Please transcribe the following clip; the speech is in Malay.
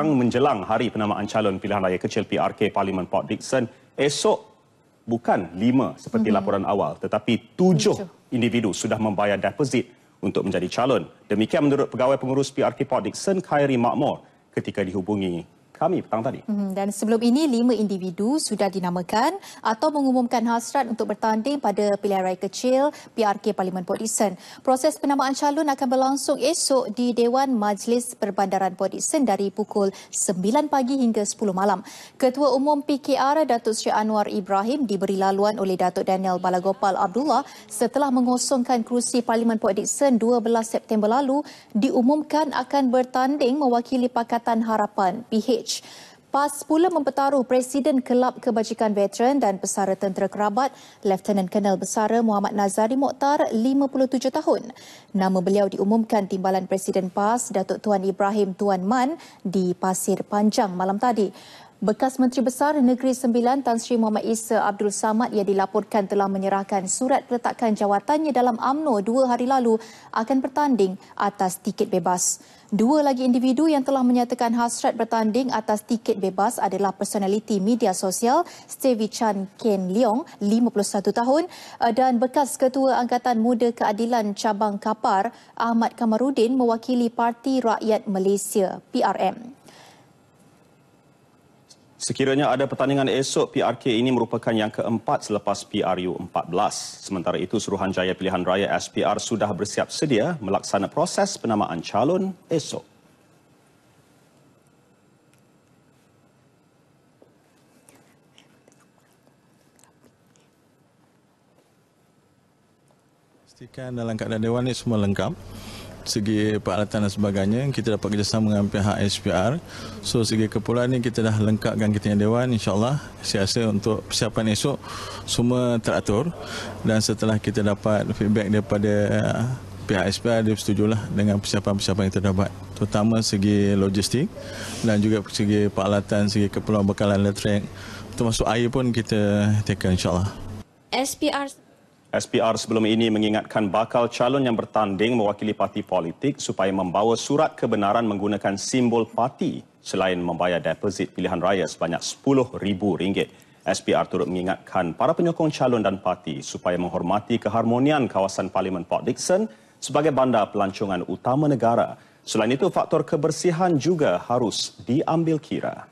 sekarang menjelang hari penamaan calon pilihan raya kecil PRK Parlimen Port Dickson, esok bukan lima seperti mm -hmm. laporan awal tetapi tujuh individu sudah membayar deposit untuk menjadi calon. Demikian menurut pegawai pengurus PRK Port Dickson, Khairi Makmur ketika dihubungi kami petang tadi. Mhm, dan sebelum ini, lima individu sudah dinamakan atau mengumumkan hasrat untuk bertanding pada pilihan raya kecil PRK Parlimen Port Dickson. Proses penamaan calon akan berlangsung esok di Dewan Majlis Perbandaran Port Dickson dari pukul 9 pagi hingga 10 malam. Ketua Umum PKR Datuk Sri Anwar Ibrahim diberi laluan oleh Datuk Daniel Balagopal Abdullah setelah mengosongkan kerusi Parlimen Port Dickson 12 September lalu diumumkan akan bertanding mewakili Pakatan Harapan PH Page. PAS pula mempertaruh Presiden Kelab Kebajikan Veteran dan Pesara Tentera Kerabat, Lieutenant Colonel Besara Muhammad Nazari Mokhtar, 57 tahun. Nama beliau diumumkan timbalan Presiden PAS, Datuk Tuan Ibrahim Tuan Man di Pasir Panjang malam tadi. Bekas Menteri Besar Negeri Sembilan Tan Sri Muhammad Isa Abdul Samad yang dilaporkan telah menyerahkan surat peletakan jawatannya dalam AMNO dua hari lalu akan bertanding atas tiket bebas. Dua lagi individu yang telah menyatakan hasrat bertanding atas tiket bebas adalah personaliti media sosial Stevie Chan Ken Leong, 51 tahun eh, dan bekas Ketua Angkatan Muda Keadilan Cabang Kapar Ahmad Kamarudin mewakili Parti Rakyat Malaysia, PRM. Sekiranya ada pertandingan esok, PRK ini merupakan yang keempat selepas PRU 14. Sementara itu, Suruhanjaya Pilihan Raya SPR sudah bersiap sedia melaksana proses penamaan calon esok. Pastikan dalam keadaan Dewan ini semua lengkap segi peralatan dan sebagainya kita dapat kerjasama dengan pihak SPR so segi kepulauan ni kita dah lengkapkan kita yang dewan insyaAllah saya rasa untuk persiapan esok semua teratur dan setelah kita dapat feedback daripada uh, pihak SPR dia setujulah dengan persiapan-persiapan yang kita dapat, terutama segi logistik dan juga segi peralatan segi kepulauan bekalan elektrik termasuk air pun kita tekan insyaAllah SPR SPR sebelum ini mengingatkan bakal calon yang bertanding mewakili parti politik supaya membawa surat kebenaran menggunakan simbol parti selain membayar deposit pilihan raya sebanyak RM10,000. SPR turut mengingatkan para penyokong calon dan parti supaya menghormati keharmonian kawasan Parlimen Port Dickson sebagai bandar pelancongan utama negara. Selain itu, faktor kebersihan juga harus diambil kira.